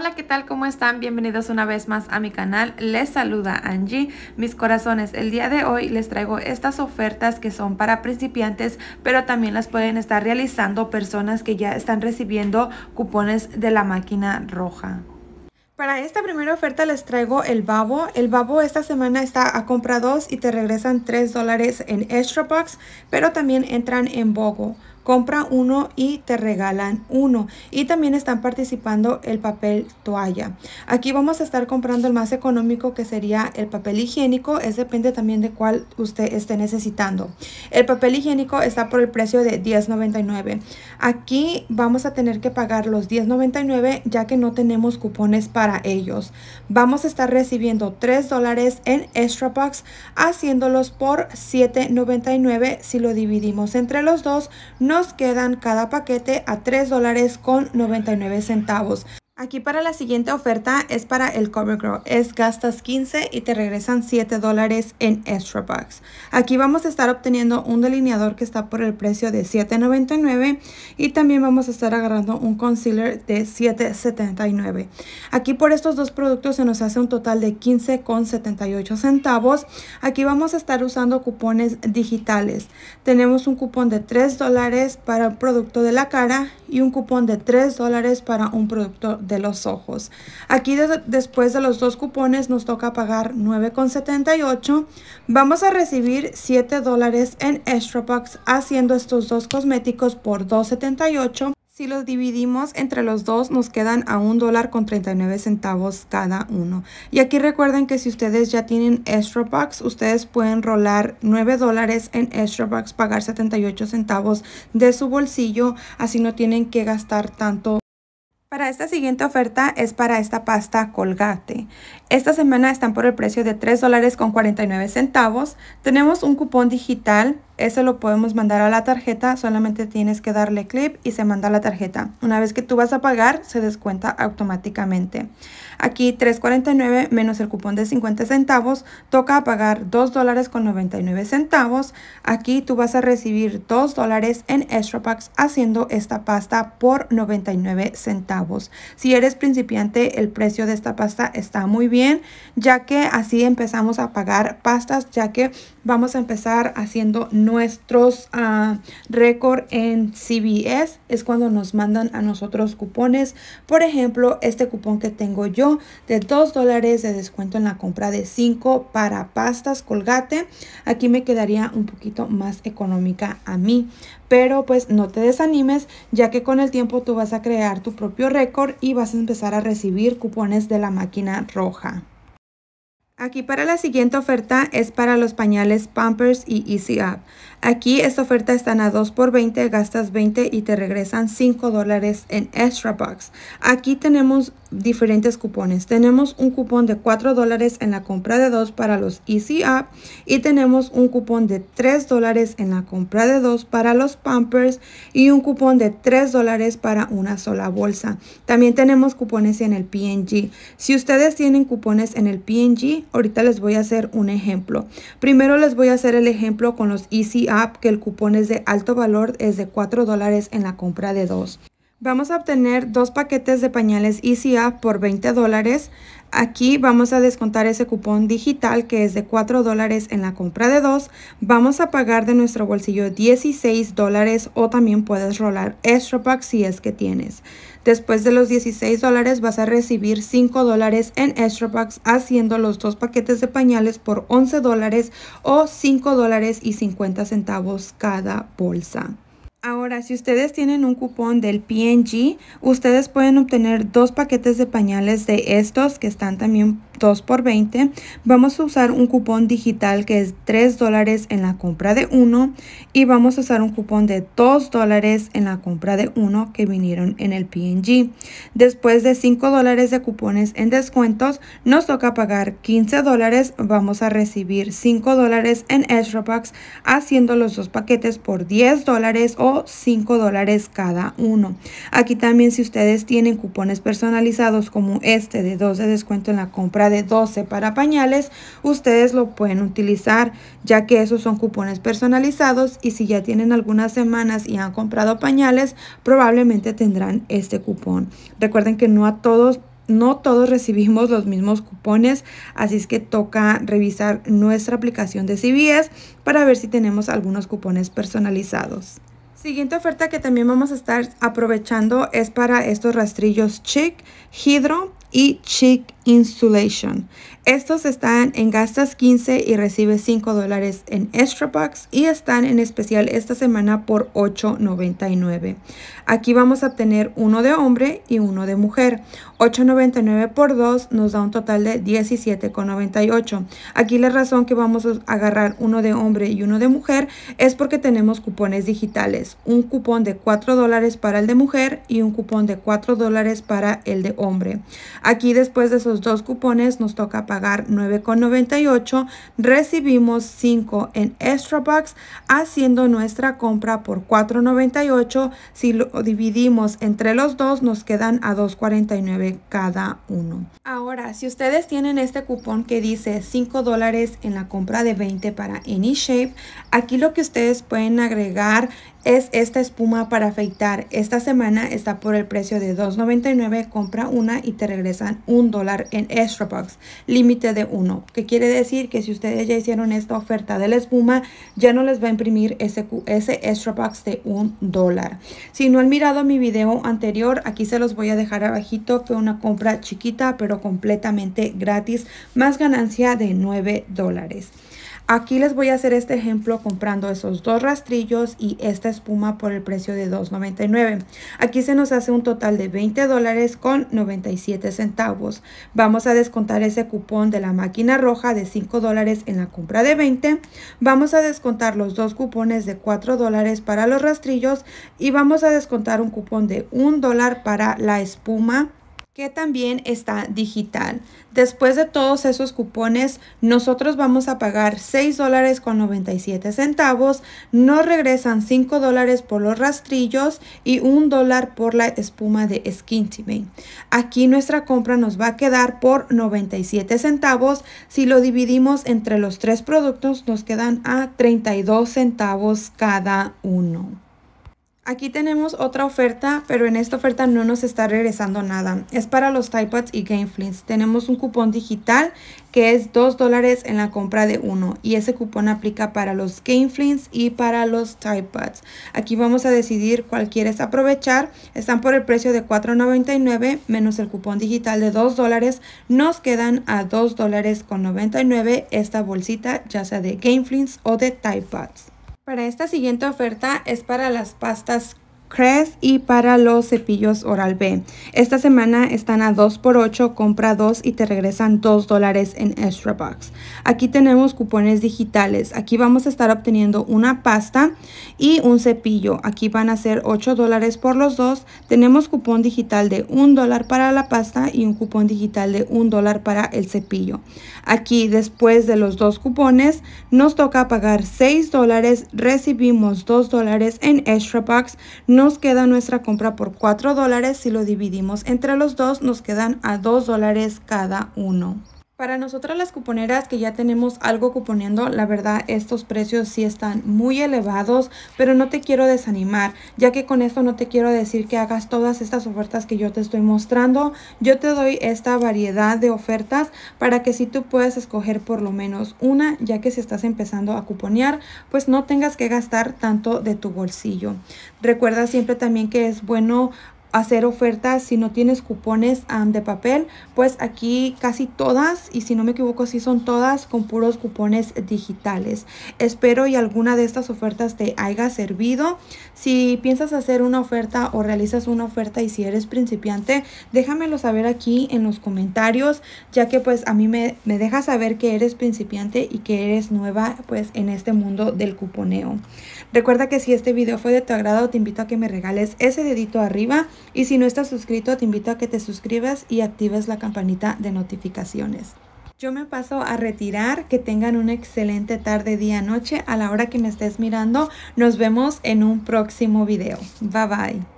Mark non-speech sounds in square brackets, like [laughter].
Hola, ¿qué tal? ¿Cómo están? Bienvenidos una vez más a mi canal. Les saluda Angie. Mis corazones, el día de hoy les traigo estas ofertas que son para principiantes, pero también las pueden estar realizando personas que ya están recibiendo cupones de la máquina roja. Para esta primera oferta les traigo el babo. El babo esta semana está a compra 2 y te regresan 3 dólares en Extra Box, pero también entran en Bogo compra uno y te regalan uno. Y también están participando el papel toalla. Aquí vamos a estar comprando el más económico que sería el papel higiénico. Es depende también de cuál usted esté necesitando. El papel higiénico está por el precio de $10.99. Aquí vamos a tener que pagar los $10.99 ya que no tenemos cupones para ellos. Vamos a estar recibiendo $3 dólares en Extra Box haciéndolos por $7.99 si lo dividimos entre los dos. No quedan cada paquete a 3 dólares con 99 centavos. Aquí para la siguiente oferta es para el CoverGirl. Es gastas 15 y te regresan 7 dólares en extra bucks. Aquí vamos a estar obteniendo un delineador que está por el precio de $7.99 y también vamos a estar agarrando un concealer de $7.79. Aquí por estos dos productos se nos hace un total de 15.78 centavos. Aquí vamos a estar usando cupones digitales. Tenemos un cupón de 3 dólares para el producto de la cara y un cupón de 3 dólares para un producto de los ojos. Aquí después de los dos cupones nos toca pagar 9,78. Vamos a recibir 7 dólares en Extra Bucks haciendo estos dos cosméticos por 2,78 si los dividimos entre los dos, nos quedan a un dólar con 39 centavos cada uno. Y aquí recuerden que si ustedes ya tienen extra bucks, ustedes pueden rolar 9 dólares en extra bucks, pagar 78 centavos de su bolsillo. Así no tienen que gastar tanto para esta siguiente oferta es para esta pasta Colgate. Esta semana están por el precio de $3.49. dólares con centavos. Tenemos un cupón digital, eso lo podemos mandar a la tarjeta, solamente tienes que darle clip y se manda a la tarjeta. Una vez que tú vas a pagar, se descuenta automáticamente. Aquí 3.49 menos el cupón de 50 centavos, toca pagar 2 dólares con 99 centavos. Aquí tú vas a recibir 2 dólares en Extra Packs haciendo esta pasta por 99 centavos. Si eres principiante, el precio de esta pasta está muy bien, ya que así empezamos a pagar pastas, ya que vamos a empezar haciendo nuestros ah, récord en CBS. Es cuando nos mandan a nosotros cupones. Por ejemplo, este cupón que tengo yo de 2 dólares de descuento en la compra de 5 para pastas colgate. Aquí me quedaría un poquito más económica a mí. Pero pues no te desanimes ya que con el tiempo tú vas a crear tu propio récord y vas a empezar a recibir cupones de la máquina roja. Aquí para la siguiente oferta es para los pañales Pampers y Easy Up. Aquí esta oferta están a 2 por 20, gastas 20 y te regresan 5 dólares en extra bucks. Aquí tenemos diferentes cupones. Tenemos un cupón de 4 dólares en la compra de 2 para los Easy Up y tenemos un cupón de 3 dólares en la compra de 2 para los Pampers y un cupón de 3 dólares para una sola bolsa. También tenemos cupones en el PNG. Si ustedes tienen cupones en el PNG, ahorita les voy a hacer un ejemplo. Primero les voy a hacer el ejemplo con los Easy app que el cupón es de alto valor es de 4 dólares en la compra de 2. Vamos a obtener dos paquetes de pañales ICA por 20 dólares. Aquí vamos a descontar ese cupón digital que es de 4 dólares en la compra de dos. Vamos a pagar de nuestro bolsillo 16 dólares o también puedes rolar extra bucks si es que tienes. Después de los 16 dólares vas a recibir 5 dólares en extra Packs haciendo los dos paquetes de pañales por 11 dólares o 5 dólares y 50 centavos cada bolsa. Ahora, si ustedes tienen un cupón del PNG, ustedes pueden obtener dos paquetes de pañales de estos que están también 2 por 20. Vamos a usar un cupón digital que es 3 dólares en la compra de uno y vamos a usar un cupón de 2 dólares en la compra de uno que vinieron en el PNG. Después de 5 dólares de cupones en descuentos, nos toca pagar 15 dólares. Vamos a recibir 5 dólares en Extra Packs haciendo los dos paquetes por 10 dólares o 5 dólares cada uno. Aquí también si ustedes tienen cupones personalizados como este de 12 de descuento en la compra de 12 para pañales, ustedes lo pueden utilizar ya que esos son cupones personalizados y si ya tienen algunas semanas y han comprado pañales, probablemente tendrán este cupón. Recuerden que no a todos no todos [laughs] recibimos los mismos cupones, así es que toca revisar nuestra aplicación de CBS para ver si tenemos algunos cupones personalizados. Siguiente oferta que también vamos a estar aprovechando es para estos rastrillos Chic Hydro y Chic Insulation. Estos están en gastas 15 y recibes 5 dólares en extra bucks y están en especial esta semana por 8.99. Aquí vamos a obtener uno de hombre y uno de mujer. 8.99 por 2 nos da un total de 17.98. Aquí la razón que vamos a agarrar uno de hombre y uno de mujer es porque tenemos cupones digitales. Un cupón de 4 dólares para el de mujer y un cupón de 4 dólares para el de hombre. Aquí después de esos dos cupones nos toca pagar pagar 9,98, recibimos 5 en Extra Bucks haciendo nuestra compra por 4,98. Si lo dividimos entre los dos, nos quedan a 2,49 cada uno. Ahora, si ustedes tienen este cupón que dice 5 dólares en la compra de 20 para shape aquí lo que ustedes pueden agregar es esta espuma para afeitar. Esta semana está por el precio de $2.99. Compra una y te regresan un dólar en extra bucks Límite de uno. Que quiere decir que si ustedes ya hicieron esta oferta de la espuma, ya no les va a imprimir ese, extra bucks de un dólar. Si no han mirado mi video anterior, aquí se los voy a dejar abajito. Fue una compra chiquita pero completamente gratis. Más ganancia de 9 dólares. Aquí les voy a hacer este ejemplo comprando esos dos rastrillos y esta espuma por el precio de $2.99. Aquí se nos hace un total de $20 dólares con 97 centavos. Vamos a descontar ese cupón de la máquina roja de $5 dólares en la compra de 20. Vamos a descontar los dos cupones de $4 dólares para los rastrillos y vamos a descontar un cupón de $1 dólar para la espuma que también está digital. Después de todos esos cupones, nosotros vamos a pagar $6.97. con nos regresan 5 por los rastrillos y 1 dólar por la espuma de Skintimate. Aquí nuestra compra nos va a quedar por 97 centavos. Si lo dividimos entre los tres productos, nos quedan a 32 centavos cada uno. Aquí tenemos otra oferta, pero en esta oferta no nos está regresando nada. Es para los Typepads y Gameflints. Tenemos un cupón digital que es 2 dólares en la compra de uno. Y ese cupón aplica para los Gameflints y para los Typepads. Aquí vamos a decidir cuál quieres aprovechar. Están por el precio de $4.99 menos el cupón digital de 2 dólares. Nos quedan a $2.99 dólares esta bolsita, ya sea de Gameflints o de Typepads. Para esta siguiente oferta es para las pastas Crest y para los cepillos Oral B. Esta semana están a 2 por 8 compra 2 y te regresan 2 dólares en Extra Bucks. Aquí tenemos cupones digitales. Aquí vamos a estar obteniendo una pasta y un cepillo. Aquí van a ser 8 dólares por los dos. Tenemos cupón digital de 1 dólar para la pasta y un cupón digital de 1 dólar para el cepillo. Aquí después de los dos cupones nos toca pagar 6 dólares. Recibimos 2 dólares en Extra Bucks nos queda nuestra compra por 4 dólares. Si lo dividimos entre los dos, nos quedan a 2 dólares cada uno. Para nosotras las cuponeras que ya tenemos algo cuponeando, la verdad estos precios sí están muy elevados, pero no te quiero desanimar, ya que con esto no te quiero decir que hagas todas estas ofertas que yo te estoy mostrando. Yo te doy esta variedad de ofertas para que si tú puedes escoger por lo menos una, ya que si estás empezando a cuponear, pues no tengas que gastar tanto de tu bolsillo. Recuerda siempre también que es bueno hacer ofertas si no tienes cupones de papel pues aquí casi todas y si no me equivoco si sí son todas con puros cupones digitales espero y alguna de estas ofertas te haya servido si piensas hacer una oferta o realizas una oferta y si eres principiante déjamelo saber aquí en los comentarios ya que pues a mí me, me deja saber que eres principiante y que eres nueva pues en este mundo del cuponeo recuerda que si este video fue de tu agrado te invito a que me regales ese dedito arriba y si no estás suscrito, te invito a que te suscribas y actives la campanita de notificaciones. Yo me paso a retirar. Que tengan una excelente tarde, día, noche. A la hora que me estés mirando, nos vemos en un próximo video. Bye bye.